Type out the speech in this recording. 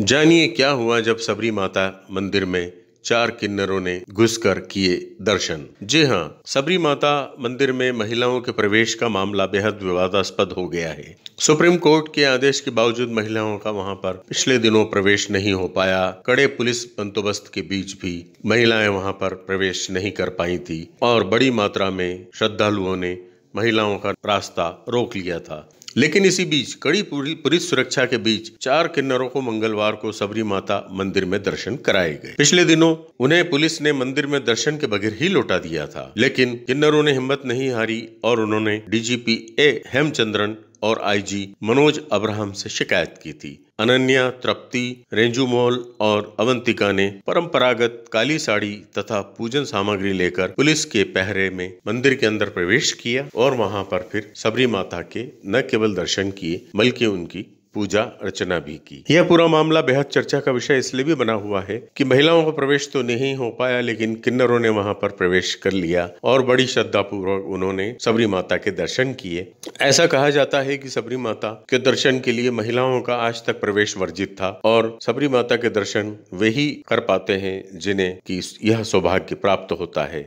जानिए क्या हुआ जब सबरी माता मंदिर में चार किन्नरों ने घुसकर किए दर्शन जी हाँ सबरी माता मंदिर में महिलाओं के प्रवेश का मामला बेहद विवादास्पद हो गया है सुप्रीम कोर्ट के आदेश के बावजूद महिलाओं का वहां पर पिछले दिनों प्रवेश नहीं हो पाया कड़े पुलिस बंदोबस्त के बीच भी महिलाएं वहां पर प्रवेश नहीं कर पाई थी और बड़ी मात्रा में श्रद्धालुओं ने महिलाओं का रास्ता रोक लिया था लेकिन इसी बीच कड़ी पुलिस सुरक्षा के बीच चार किन्नरों को मंगलवार को सबरी माता मंदिर में दर्शन कराए गए पिछले दिनों उन्हें पुलिस ने मंदिर में दर्शन के बगैर ही लौटा दिया था लेकिन किन्नरों ने हिम्मत नहीं हारी और उन्होंने डीजीपी ए हेमचंद्रन और आईजी मनोज अब्राहम से शिकायत की थी अनन्या तृप्ति रेंजू मोल और अवंतिका ने परंपरागत काली साड़ी तथा पूजन सामग्री लेकर पुलिस के पहरे में मंदिर के अंदर प्रवेश किया और वहां पर फिर सबरी माता के न केवल केवल दर्शन किए बल्कि उनकी पूजा अर्चना भी की यह पूरा मामला बेहद चर्चा का विषय इसलिए भी बना हुआ है कि महिलाओं का प्रवेश तो नहीं हो पाया लेकिन किन्नरों ने वहां पर प्रवेश कर लिया और बड़ी श्रद्धा पूर्वक उन्होंने सबरी माता के दर्शन किए ऐसा कहा जाता है कि सबरी माता के दर्शन के लिए महिलाओं का आज तक प्रवेश वर्जित था और सबरी माता के दर्शन वे कर पाते हैं जिन्हें की यह सौभाग्य प्राप्त होता है